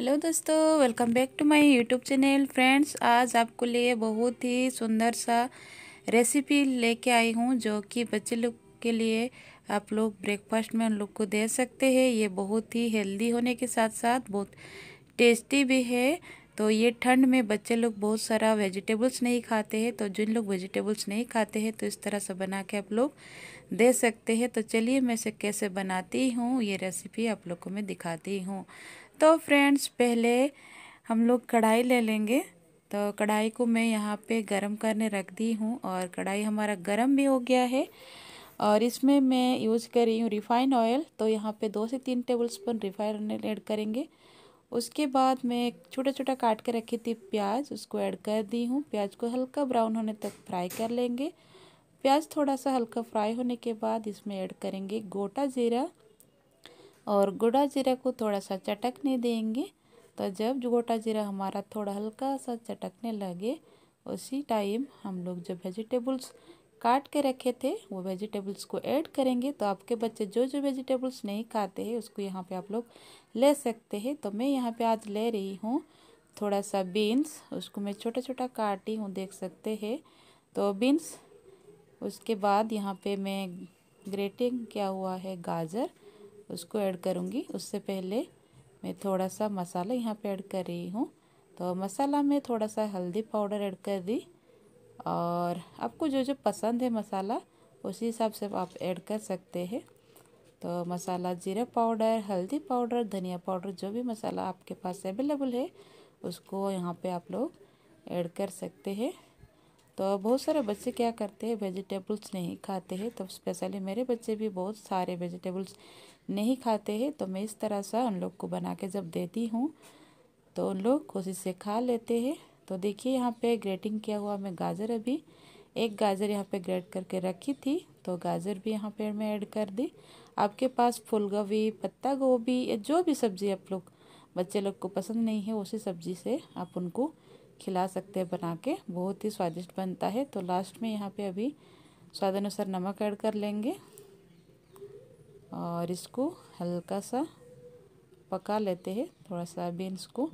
hello दोस्तों welcome back to my YouTube channel friends आज आपको लिए बहुत ही सुंदर सा रेसिपी लेके आई हूँ जो कि बच्चे लोग के लिए आप लोग ब्रेकफास्ट में उन लोग को दे सकते हैं ये बहुत ही हेल्दी होने के साथ साथ बहुत टेस्टी भी है तो ये ठंड में बच्चे लोग बहुत सारा वेजिटेबल्स नहीं खाते हैं तो जिन लोग वेजिटेबल्स नहीं खाते हैं तो इस तरह से बना के आप लोग दे सकते हैं तो चलिए मैं इसे कैसे बनाती हूँ ये रेसिपी आप लोग को मैं दिखाती हूँ तो फ्रेंड्स पहले हम लोग कढ़ाई ले लेंगे तो कढ़ाई को मैं यहाँ पे गरम करने रख दी हूँ और कढ़ाई हमारा गरम भी हो गया है और इसमें मैं यूज़ कर रही हूँ रिफ़ाइन ऑयल तो यहाँ पे दो से तीन tablespoon refined oil add करेंगे उसके बाद मैं एक छोटा छोटा काट के रखी थी प्याज उसको ऐड कर दी हूँ प्याज को हल्का ब्राउन होने तक फ्राई कर लेंगे प्याज थोड़ा सा हल्का फ्राई होने के बाद इसमें ऐड करेंगे गोटा ज़ीरा और गोटा जीरा को थोड़ा सा चटकने देंगे तो जब गोटा जीरा हमारा थोड़ा हल्का सा चटकने लगे उसी टाइम हम लोग जो वेजिटेबल्स काट के रखे थे वो वेजिटेबल्स को ऐड करेंगे तो आपके बच्चे जो जो वेजिटेबल्स नहीं खाते हैं उसको यहाँ पे आप लोग ले सकते हैं तो मैं यहाँ पे आज ले रही हूँ थोड़ा सा बीन्स उसको मैं छोटा छोटा काटी हूँ देख सकते हैं तो बीन्स उसके बाद यहाँ पे मैं ग्रेटिंग क्या हुआ है गाजर उसको ऐड करूँगी उससे पहले मैं थोड़ा सा मसाला यहाँ पे ऐड कर रही हूँ तो मसाला में थोड़ा सा हल्दी पाउडर ऐड कर दी और आपको जो जो पसंद है मसाला उसी हिसाब से आप ऐड कर सकते हैं तो मसाला जीरा पाउडर हल्दी पाउडर धनिया पाउडर जो भी मसाला आपके पास अवेलेबल है उसको यहाँ पे आप लोग ऐड कर सकते हैं तो बहुत सारे बच्चे क्या करते हैं वेजिटेबल्स नहीं खाते हैं तो स्पेशली मेरे बच्चे भी बहुत सारे वेजिटेबल्स नहीं खाते हैं तो मैं इस तरह सा उन लोग को बना के जब देती हूँ तो उन लोग कोशिश से खा लेते हैं तो देखिए यहाँ पे ग्रेटिंग किया हुआ मैं गाजर अभी एक गाजर यहाँ पे ग्रेट करके रखी थी तो गाजर भी यहाँ पे मैं ऐड कर दी आपके पास फूल गोभी पत्ता गोभी या जो भी सब्ज़ी आप लोग बच्चे लोग को पसंद नहीं है उसी सब्ज़ी से आप उनको खिला सकते हैं बना के बहुत ही स्वादिष्ट बनता है तो लास्ट में यहाँ पे अभी स्वाद अनुसार नमक ऐड कर लेंगे और इसको हल्का सा पका लेते हैं थोड़ा सा बीन्स को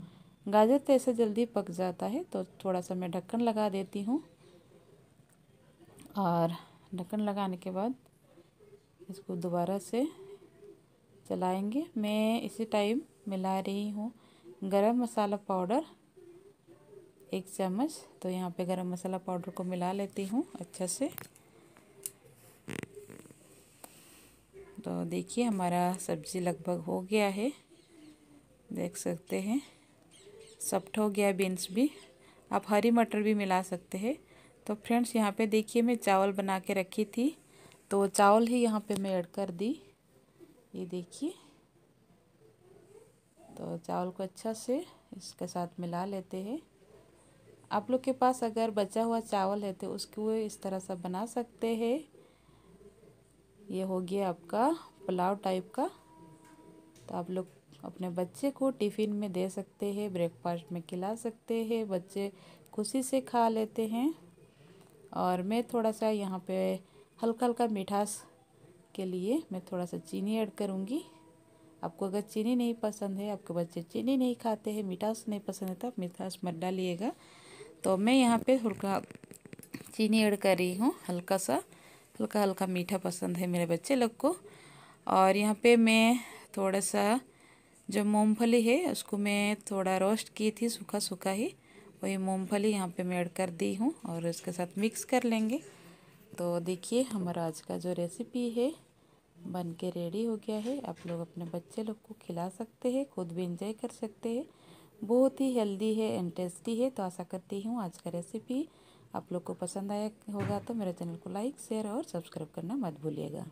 गाजर तो ऐसे जल्दी पक जाता है तो थोड़ा सा मैं ढक्कन लगा देती हूँ और ढक्कन लगाने के बाद इसको दोबारा से चलाएंगे मैं इसी टाइम मिला रही हूँ गरम मसाला पाउडर एक चम्मच तो यहाँ पे गरम मसाला पाउडर को मिला लेती हूँ अच्छा से तो देखिए हमारा सब्ज़ी लगभग हो गया है देख सकते हैं सॉफ्ट हो गया बीन्स भी आप हरी मटर भी मिला सकते हैं तो फ्रेंड्स यहाँ पे देखिए मैं चावल बना के रखी थी तो चावल ही यहाँ पे मैं ऐड कर दी ये देखिए तो चावल को अच्छा से इसके साथ मिला लेते हैं आप लोग के पास अगर बचा हुआ चावल है तो उसको इस तरह से बना सकते हैं ये हो गया आपका पुलाव टाइप का तो आप लोग अपने बच्चे को टिफ़िन में दे सकते हैं ब्रेकफास्ट में खिला सकते हैं बच्चे खुशी से खा लेते हैं और मैं थोड़ा सा यहाँ पे हल्का हल्का मिठास के लिए मैं थोड़ा सा चीनी ऐड करूँगी आपको अगर चीनी नहीं पसंद है आपके बच्चे चीनी नहीं खाते हैं मिठास नहीं पसंद है तो आप मिठास मत डालिएगा तो मैं यहाँ पे हल्का चीनी ऐड कर रही हूँ हल्का सा हल्का हल्का मीठा पसंद है मेरे बच्चे लोग को और यहाँ पे मैं थोड़ा सा जो मूंगफली है उसको मैं थोड़ा रोस्ट की थी सूखा सूखा ही वही मूंगफली यहाँ पे मैं ऐड कर दी हूँ और उसके साथ मिक्स कर लेंगे तो देखिए हमारा आज का जो रेसिपी है बन के रेडी हो गया है आप लोग अपने बच्चे लोग को खिला सकते हैं खुद भी इंजॉय कर सकते हैं बहुत ही हेल्दी है एंड टेस्टी है तो आशा करती हूँ आज का रेसिपी आप लोग को पसंद आया होगा तो मेरे चैनल को लाइक शेयर और सब्सक्राइब करना मत भूलिएगा